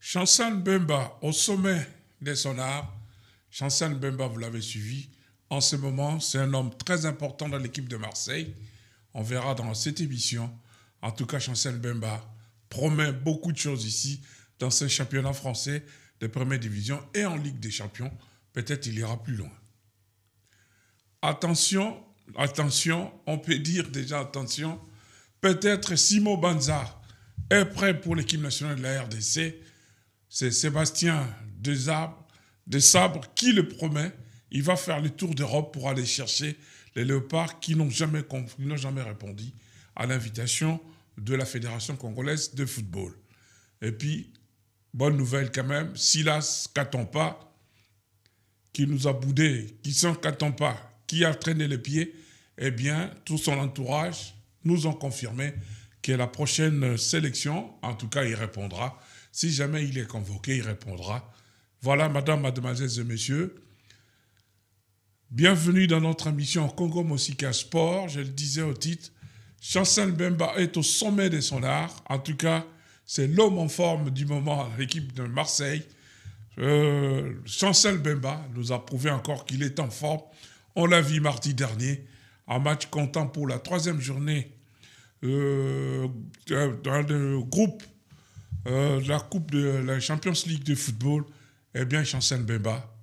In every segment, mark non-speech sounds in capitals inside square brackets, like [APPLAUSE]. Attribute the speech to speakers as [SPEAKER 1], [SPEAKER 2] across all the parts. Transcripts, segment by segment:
[SPEAKER 1] Chancel Bemba, au sommet des sonars Chancel Bemba, vous l'avez suivi, en ce moment, c'est un homme très important dans l'équipe de Marseille. On verra dans cette émission. En tout cas, Chancel Bemba promet beaucoup de choses ici dans ce championnat français de première division et en Ligue des champions. Peut-être il ira plus loin attention, attention, on peut dire déjà attention, peut-être Simo Banza est prêt pour l'équipe nationale de la RDC. C'est Sébastien Desabre qui le promet. Il va faire le tour d'Europe pour aller chercher les léopards qui n'ont jamais, jamais répondu à l'invitation de la Fédération congolaise de football. Et puis, bonne nouvelle quand même, Silas Katompa, qui nous a boudé, qui sent Katompa, qui a traîné les pieds, eh bien, tout son entourage nous ont confirmé que la prochaine sélection, en tout cas, il répondra. Si jamais il est convoqué, il répondra. Voilà, madame, mademoiselles et messieurs, bienvenue dans notre émission Congo Mosika Sport. Je le disais au titre, Chancel Bemba est au sommet de son art. En tout cas, c'est l'homme en forme du moment, l'équipe de Marseille. Euh, Chancel Bemba nous a prouvé encore qu'il est en forme. On l'a vu mardi dernier, un match comptant pour la troisième journée euh, dans le groupe euh, de la Coupe de la Champions League de football. Eh bien, Chancel Bemba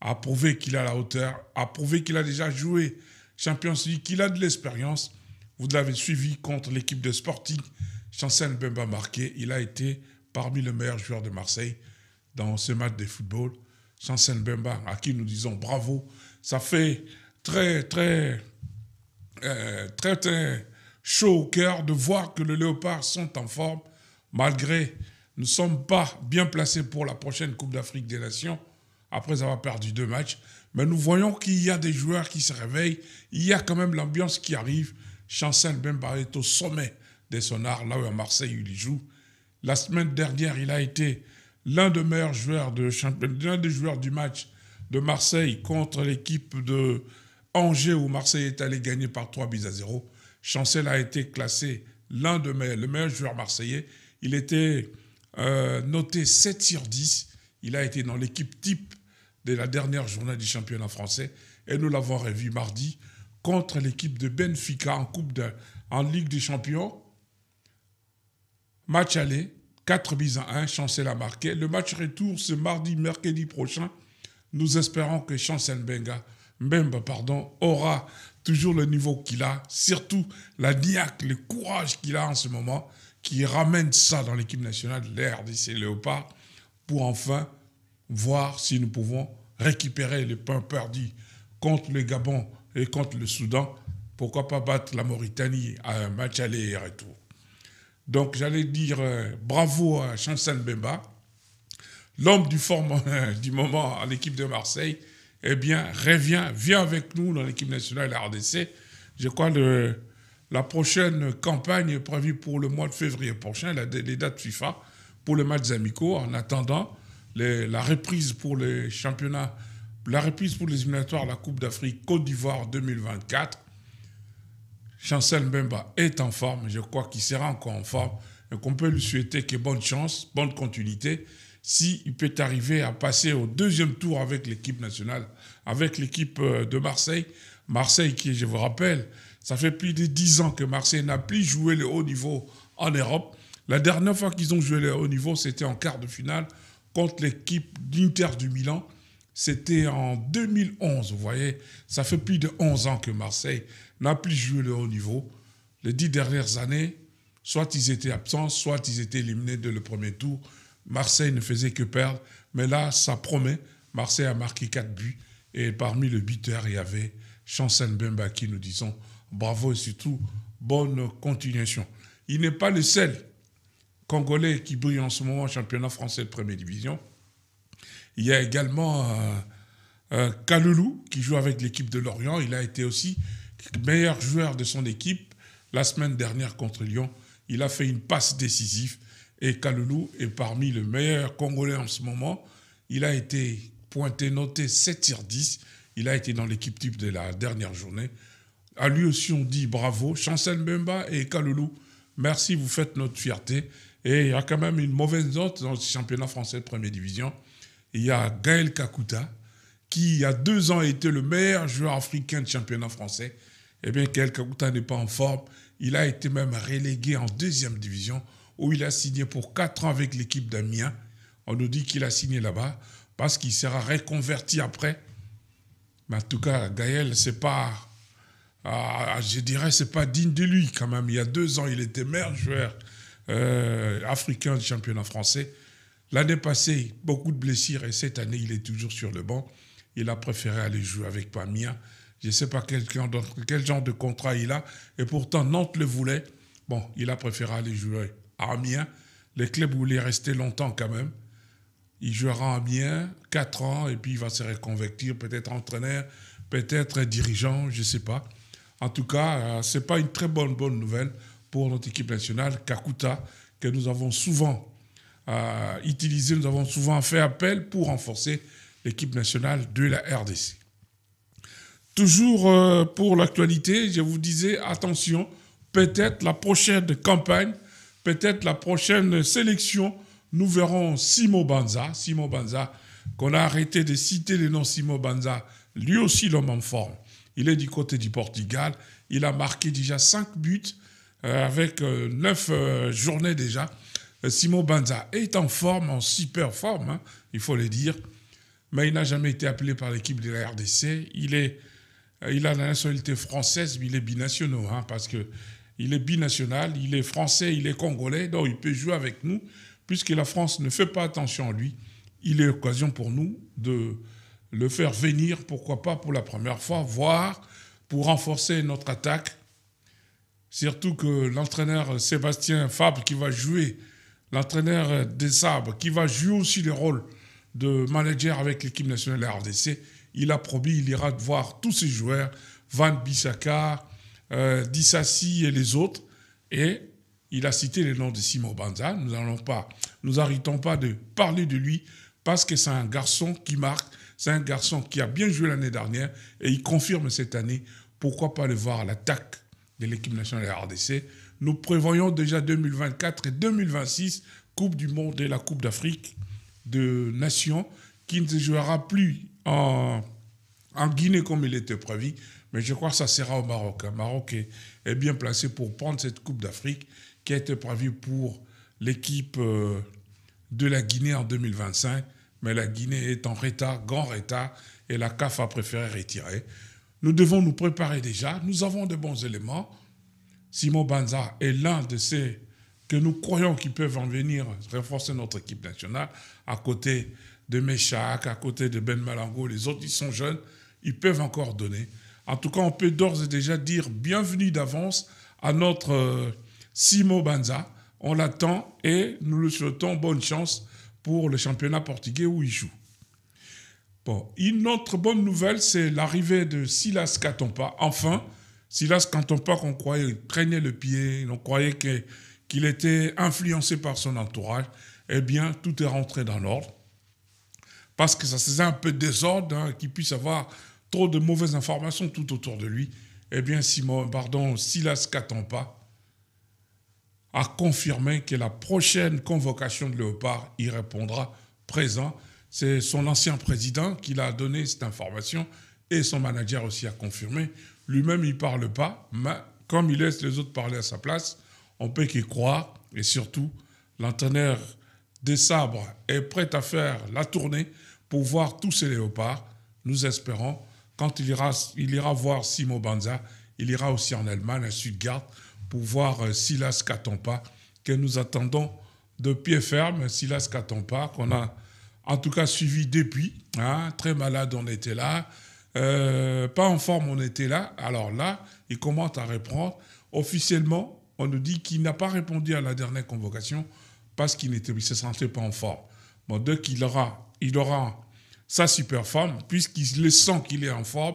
[SPEAKER 1] a prouvé qu'il a la hauteur, a prouvé qu'il a déjà joué Champions League, qu'il a de l'expérience. Vous l'avez suivi contre l'équipe de Sporting. Chancel Bemba marqué, il a été parmi les meilleurs joueurs de Marseille dans ce match de football. Chancel Bemba, à qui nous disons bravo ça fait très, euh, très, très, chaud au cœur de voir que les léopards sont en forme, malgré nous ne sommes pas bien placés pour la prochaine Coupe d'Afrique des Nations, après avoir perdu deux matchs. Mais nous voyons qu'il y a des joueurs qui se réveillent, il y a quand même l'ambiance qui arrive. Chancel Bemba est au sommet des sonars. là où à Marseille il y joue. La semaine dernière, il a été l'un des meilleurs joueurs, de, l'un des joueurs du match de Marseille contre l'équipe de Angers où Marseille est allé gagner par 3 buts à 0. Chancel a été classé l'un de mes, le meilleur joueur marseillais. Il était euh, noté 7 sur 10. Il a été dans l'équipe type de la dernière journée du championnat français. Et nous l'avons revu mardi contre l'équipe de Benfica en, coupe de, Ligue des Champions. Match aller, 4 bis à 1, Chancel a marqué. Le match retour, ce mardi, mercredi prochain, nous espérons que Chancel Benga, même pardon, aura toujours le niveau qu'il a, surtout la niaque, le courage qu'il a en ce moment, qui ramène ça dans l'équipe nationale l'air d'ici Léopard, pour enfin voir si nous pouvons récupérer les points perdus contre le Gabon et contre le Soudan. Pourquoi pas battre la Mauritanie à un match aller et retour Donc j'allais dire euh, bravo à Chancel Bemba l'homme du, [LAUGHS] du, moment à l'équipe de Marseille, eh bien, revient, vient avec nous dans l'équipe nationale la RDC. Je crois que la prochaine campagne est prévue pour le mois de février prochain, la, les dates FIFA, pour les matchs amicaux, en attendant la reprise pour les championnats, la reprise pour les éliminatoires la Coupe d'Afrique Côte d'Ivoire 2024. Chancel Mbemba est en forme, je crois qu'il sera encore en forme, et qu'on peut lui souhaiter que bonne chance, bonne continuité, s'il il peut arriver à passer au deuxième tour avec l'équipe nationale, avec l'équipe euh, de Marseille. Marseille qui, je vous rappelle, ça fait plus de dix ans que Marseille n'a plus joué le haut niveau en Europe. La dernière fois qu'ils ont joué le haut niveau, c'était en quart de finale contre l'équipe d'Inter du Milan. C'était en 2011, vous voyez. Ça fait plus de 11 ans que Marseille n'a plus joué le haut niveau. Les dix dernières années, soit ils étaient absents, soit ils étaient éliminés dès le premier tour. Marseille ne faisait que perdre, mais là, ça promet. Marseille a marqué 4 buts et parmi le buteur, il y avait Chancel Bemba qui nous disons bravo et surtout bonne continuation. Il n'est pas le seul Congolais qui brille en ce moment au championnat français de première division. Il y a également euh, euh Kaloulou qui joue avec l'équipe de Lorient. Il a été aussi meilleur joueur de son équipe la semaine dernière contre Lyon. Il a fait une passe décisive et Kaloulou est parmi les meilleurs Congolais en ce moment. Il a été pointé, noté 7 10. Il a été dans l'équipe type de la dernière journée. À lui aussi, on dit bravo. Chancel Mbemba et Kaloulou, merci, vous faites notre fierté. Et il y a quand même une mauvaise note dans le championnat français de première division. Il y a Gaël Kakuta, qui il y a deux ans était le meilleur joueur africain de championnat français. Eh bien, Gaël Kakuta n'est pas en forme. Il a été même relégué en deuxième division où il a signé pour 4 ans avec l'équipe d'Amiens. On nous dit qu'il a signé là-bas parce qu'il sera reconverti après. Mais en tout cas, Gaël, c'est pas. Ah, ah, je dirais, c'est pas digne de lui quand même. Il y a deux ans, il était meilleur joueur euh, africain du championnat français. L'année passée, beaucoup de blessures et cette année, il est toujours sur le banc. Il a préféré aller jouer avec Pamia. Je ne sais pas quel genre de contrat il a. Et pourtant, Nantes le voulait. Bon, il a préféré aller jouer à Amiens, les clubs voulaient rester longtemps quand même. Il jouera à Amiens 4 ans et puis il va se reconvertir, peut-être entraîneur, peut-être dirigeant, je ne sais pas. En tout cas, euh, ce n'est pas une très bonne, bonne nouvelle pour notre équipe nationale, Kakuta, que nous avons souvent euh, utilisé, nous avons souvent fait appel pour renforcer l'équipe nationale de la RDC. Toujours euh, pour l'actualité, je vous disais, attention, peut-être la prochaine campagne peut-être la prochaine sélection, nous verrons Simo Banza. Simo Banza, qu'on a arrêté de citer le nom Simo Banza, lui aussi l'homme en forme. Il est du côté du Portugal. Il a marqué déjà 5 buts euh, avec 9 euh, euh, journées déjà. Simo Banza est en forme, en super forme, hein, il faut le dire. Mais il n'a jamais été appelé par l'équipe de la RDC. Il, est, il a la nationalité française, mais il est binational, hein, parce que il est binational, il est français, il est congolais, donc il peut jouer avec nous. Puisque la France ne fait pas attention à lui, il est l'occasion pour nous de le faire venir, pourquoi pas pour la première fois, voir pour renforcer notre attaque. Surtout que l'entraîneur Sébastien Fabre qui va jouer, l'entraîneur des Sabres qui va jouer aussi le rôle de manager avec l'équipe nationale RDC, il a promis, il ira voir tous ses joueurs, Van Bissaka, euh, Dissassi et les autres. Et il a cité le nom de Simon Banza. Nous n'allons pas, nous arrêtons pas de parler de lui parce que c'est un garçon qui marque, c'est un garçon qui a bien joué l'année dernière et il confirme cette année. Pourquoi pas le voir l'attaque de l'équipe nationale RDC Nous prévoyons déjà 2024 et 2026 Coupe du Monde et la Coupe d'Afrique de Nations qui ne se jouera plus en Guinée comme il était prévu, mais je crois que ça sera au Maroc. Le Maroc est, bien placé pour prendre cette Coupe d'Afrique qui a été prévue pour l'équipe euh, de la Guinée en 2025. Mais la Guinée est en retard, grand retard, et la CAF a préféré retirer. Nous devons nous préparer déjà. Nous avons de bons éléments. Simon Banza est l'un de ceux que nous croyons qu'ils peuvent en venir renforcer notre équipe nationale, à côté de Meshach, à côté de Ben Malango, les autres, ils sont jeunes, ils peuvent encore donner. En tout cas, on peut d'ores et déjà dire bienvenue d'avance à notre euh, Simo Banza. On l'attend et nous le souhaitons bonne chance pour le championnat portugais où il joue. Bon, une autre bonne nouvelle, c'est l'arrivée de Silas Katompa. Enfin, Silas Katompa qu'on croyait traîner le pied, on croyait qu'il était influencé par son entourage. Eh bien, tout est rentré dans l'ordre. Parce que ça faisait un peu désordre hein, qu'il puisse avoir trop de mauvaises informations tout autour de lui, eh bien, Simon, pardon, Silas Katampa a confirmé que la prochaine convocation de Léopard y répondra présent. C'est son ancien président qui l'a donné cette information et son manager aussi a confirmé. Lui-même, il ne parle pas, mais comme il laisse les autres parler à sa place, on peut qu'y croire. Et surtout, l'entraîneur des sabres est prêt à faire la tournée pour voir tous ces léopards. Nous espérons quand il ira, il ira voir Simo Banza, il ira aussi en Allemagne, à Stuttgart, pour voir euh, Silas Katompa, que nous attendons de pied ferme, Silas Katompa, qu'on a en tout cas suivi depuis. Hein, très malade, on était là. Euh, pas en forme, on était là. Alors là, il commence à reprendre. Officiellement, on nous dit qu'il n'a pas répondu à la dernière convocation parce qu'il ne se sentait pas en forme. Bon, dès qu'il aura, il aura sa super forme, puisqu'il le sent qu'il est en forme,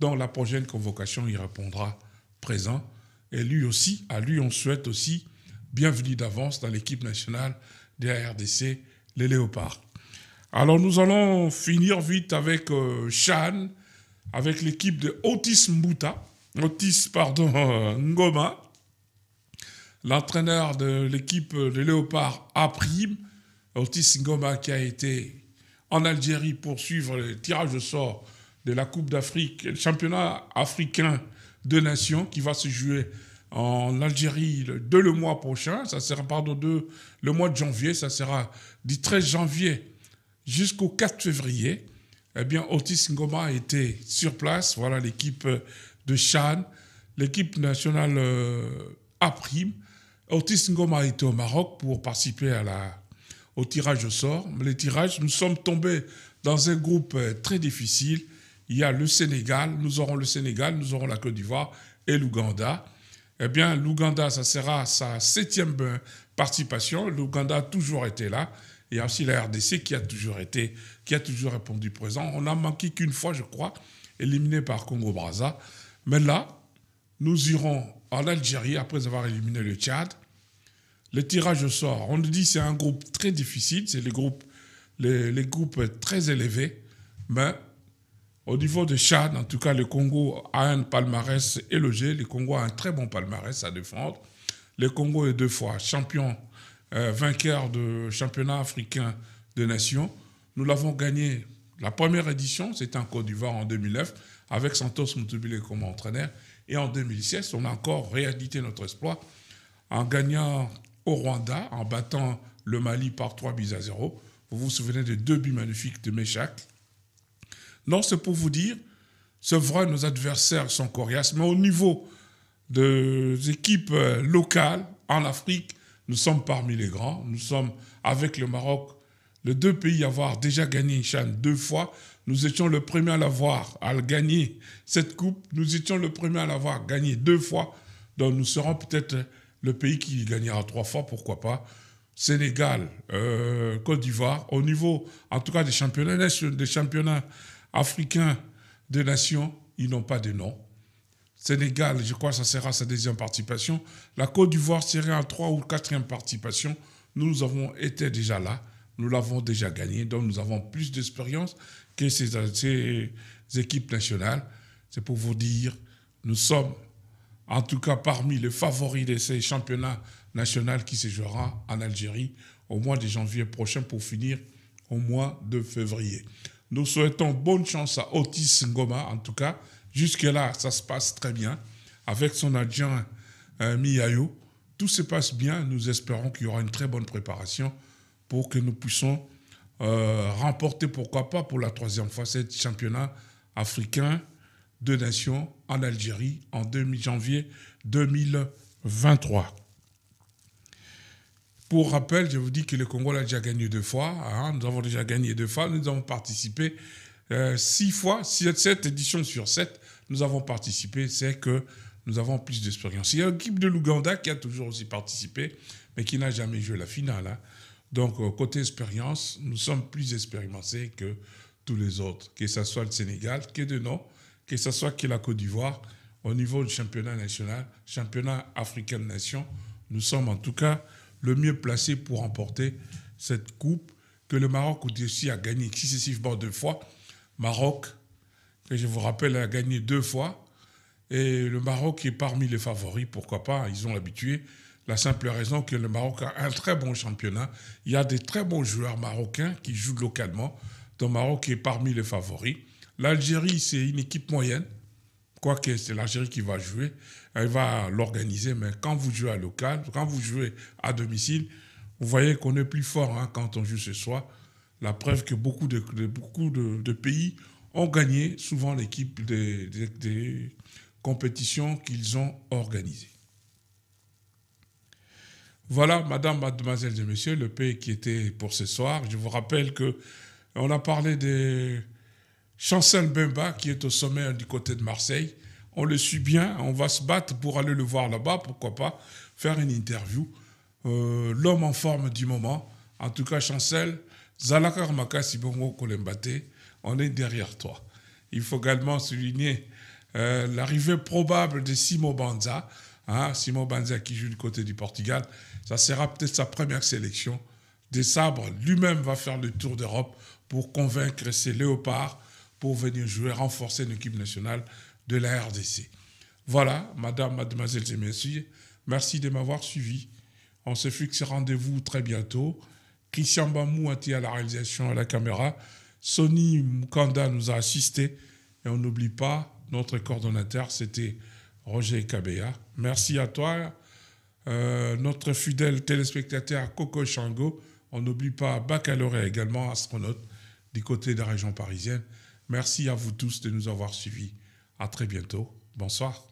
[SPEAKER 1] dans la prochaine convocation, il répondra présent. Et lui aussi, à lui, on souhaite aussi bienvenue d'avance dans l'équipe nationale de la RDC, les Léopards. Alors nous allons finir vite avec euh, Chan, avec l'équipe de Otis Mbuta, Otis, pardon, [LAUGHS] Ngoma. L'entraîneur de l'équipe des euh, Léopards A', Otis Ngoma, qui a été en Algérie pour suivre le tirage au sort de la Coupe d'Afrique, le championnat africain de nations qui va se jouer en Algérie dès le mois prochain. Ça sera, pardon, de, le mois de janvier. Ça sera du 13 janvier jusqu'au 4 février. Eh bien, Otis Ngoma était sur place. Voilà l'équipe de Chan, l'équipe nationale euh, A'. Otis Ngoma était au Maroc pour participer à la au tirage au sort. Les tirages, nous sommes tombés dans un groupe euh, très difficile. Il y a le Sénégal, nous aurons le Sénégal, nous aurons la Côte d'Ivoire et l'Ouganda. Eh bien, l'Ouganda, ça sera sa septième euh, participation. L'Ouganda a toujours été là. Il y a aussi la RDC qui a toujours été, qui a toujours répondu présent. On n'a manqué qu'une fois, je crois, éliminé par Congo-Braza. Mais là, nous irons en Algérie après avoir éliminé le Tchad le tirage au sort. On nous dit c'est un groupe très difficile, c'est les groupes, les, groupes très élevés. Mais au niveau de Chad, en tout cas, le Congo a un palmarès élogé. Le Congo a un très bon palmarès à défendre. Le Congo est deux fois champion, euh, vainqueur de championnat africain de nations. Nous l'avons gagné. La première édition, c'était en Côte d'Ivoire en 2009, avec Santos Mutubile comme entraîneur. Et en 2016, on a encore réédité notre exploit en gagnant au Rwanda en battant le Mali par 3 buts à 0. Vous vous souvenez des deux buts magnifiques de Méchac. Non, c'est pour vous dire, ce vrai, nos adversaires sont coriaces, mais au niveau des équipes euh, locales en Afrique, nous sommes parmi les grands. Nous sommes, avec le Maroc, les deux pays à avoir déjà gagné une chaîne deux fois. Nous étions le premier à l'avoir, à gagner cette coupe. Nous étions le premier à l'avoir gagné deux fois. Donc nous serons peut-être le pays qui gagnera trois fois, pourquoi pas Sénégal, euh, Côte d'Ivoire, au niveau, en tout cas des championnats, des championnats africains de nations, ils n'ont pas de nom. Sénégal, je crois que ça sera sa deuxième participation. La Côte d'Ivoire serait en trois ou quatrième participation. Nous avons été déjà là, nous l'avons déjà gagné, donc nous avons plus d'expérience que ces équipes nationales. C'est pour vous dire, nous sommes en tout cas parmi les favoris de ces championnats nationaux qui se jouera en Algérie au mois de janvier prochain pour finir au mois de février. Nous souhaitons bonne chance à Otis Ngoma, en tout cas. Jusque-là, ça se passe très bien. Avec son adjoint euh, tout se passe bien. Nous espérons qu'il y aura une très bonne préparation pour que nous puissions euh, remporter, pourquoi pas, pour la troisième fois, ce championnat africain deux nations en Algérie en janvier 2023. Pour rappel, je vous dis que le Congo l'a déjà gagné deux fois. Hein. nous avons déjà gagné deux fois. Nous avons participé euh, six fois, sept, sept éditions sur sept. Nous avons participé. C'est que nous avons plus d'expérience. Il y a équipe de l'Ouganda qui a toujours aussi participé, mais qui n'a jamais joué la finale. Hein. Donc, euh, côté expérience, nous sommes plus expérimentés que tous les autres, que ce soit le Sénégal, que de nous que ce soit que la Côte d'Ivoire, au niveau du championnat national, championnat africain de nations, nous sommes en tout cas le mieux placé pour remporter cette coupe que le Maroc aussi a gagné successivement deux fois. Maroc, que je vous rappelle, a gagné deux fois. Et le Maroc est parmi les favoris, pourquoi pas, ils ont habitué. La simple raison que le Maroc a un très bon championnat. Il y a des très bons joueurs marocains qui jouent localement. Donc Maroc est parmi les favoris. L'Algérie, c'est une équipe moyenne. Quoique c'est l'Algérie qui va jouer, elle va l'organiser, mais quand vous jouez à local, quand vous jouez à domicile, vous voyez qu'on est plus fort hein, quand on joue ce soir. La preuve que beaucoup de, beaucoup de, pays ont gagné souvent l'équipe des, compétitions qu'ils ont organisées. Voilà, madame, mademoiselles et messieurs, le pays qui était pour ce soir. Je vous rappelle que on a parlé des Chancel Bemba, qui est au sommet du côté de Marseille, on le suit bien, on va se battre pour aller le voir là-bas, pourquoi pas faire une interview. Euh, l'homme en forme du moment, en tout cas Chancel, Zalakar Maka Sibongo Kolembate, on est derrière toi. Il faut également souligner euh, l'arrivée probable de Simo Banza, hein, Simo Banza qui joue du côté du Portugal, ça sera peut-être sa première sélection. Des sabres, lui-même va faire le tour d'Europe pour convaincre ses léopards pour venir jouer, renforcer l'équipe nationale de la RDC. Voilà, madame, mademoiselle et messieurs, merci de m'avoir suivi. On se fixe rendez-vous très bientôt. Christian Bamou a été à la réalisation à la caméra. Sony Mukanda nous a assistés. Et on n'oublie pas, notre coordonnateur, c'était Roger Kabea. Merci à toi, euh, notre fidèle téléspectateur Coco Chango. On n'oublie pas baccalauréat également, astronaute, du côté de la région parisienne. Merci à vous tous de nous avoir suivis. À très bientôt. Bonsoir.